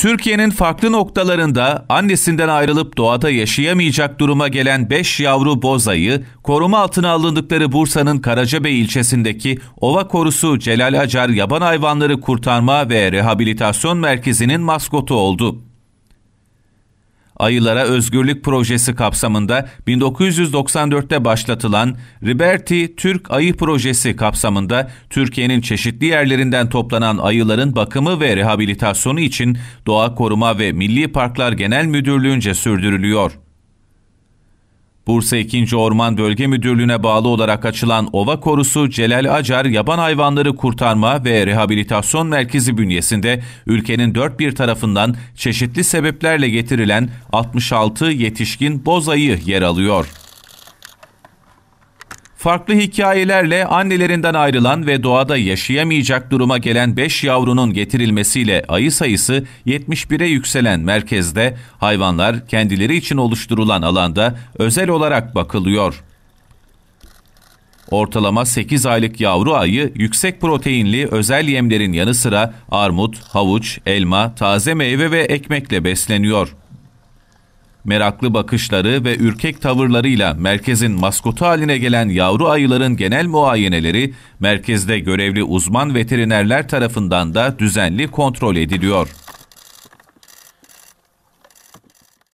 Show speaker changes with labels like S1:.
S1: Türkiye'nin farklı noktalarında annesinden ayrılıp doğada yaşayamayacak duruma gelen 5 yavru bozayı, koruma altına alındıkları Bursa'nın Karacabey ilçesindeki Ova Korusu Celal Acar Yaban Hayvanları Kurtarma ve Rehabilitasyon Merkezi'nin maskotu oldu. Ayılara Özgürlük Projesi kapsamında 1994'te başlatılan Riberti Türk Ayı Projesi kapsamında Türkiye'nin çeşitli yerlerinden toplanan ayıların bakımı ve rehabilitasyonu için Doğa Koruma ve Milli Parklar Genel Müdürlüğü'nce sürdürülüyor. Bursa 2. Orman Bölge Müdürlüğü'ne bağlı olarak açılan Ova Korusu Celal Acar Yaban Hayvanları Kurtarma ve Rehabilitasyon Merkezi bünyesinde ülkenin dört bir tarafından çeşitli sebeplerle getirilen 66 yetişkin bozayı yer alıyor farklı hikayelerle annelerinden ayrılan ve doğada yaşayamayacak duruma gelen 5 yavrunun getirilmesiyle ayı sayısı 71'e yükselen merkezde hayvanlar kendileri için oluşturulan alanda özel olarak bakılıyor. Ortalama 8 aylık yavru ayı yüksek proteinli özel yemlerin yanı sıra armut, havuç, elma, taze meyve ve ekmekle besleniyor meraklı bakışları ve ürkek tavırlarıyla merkezin maskotu haline gelen yavru ayıların genel muayeneleri merkezde görevli uzman veterinerler tarafından da düzenli kontrol ediliyor.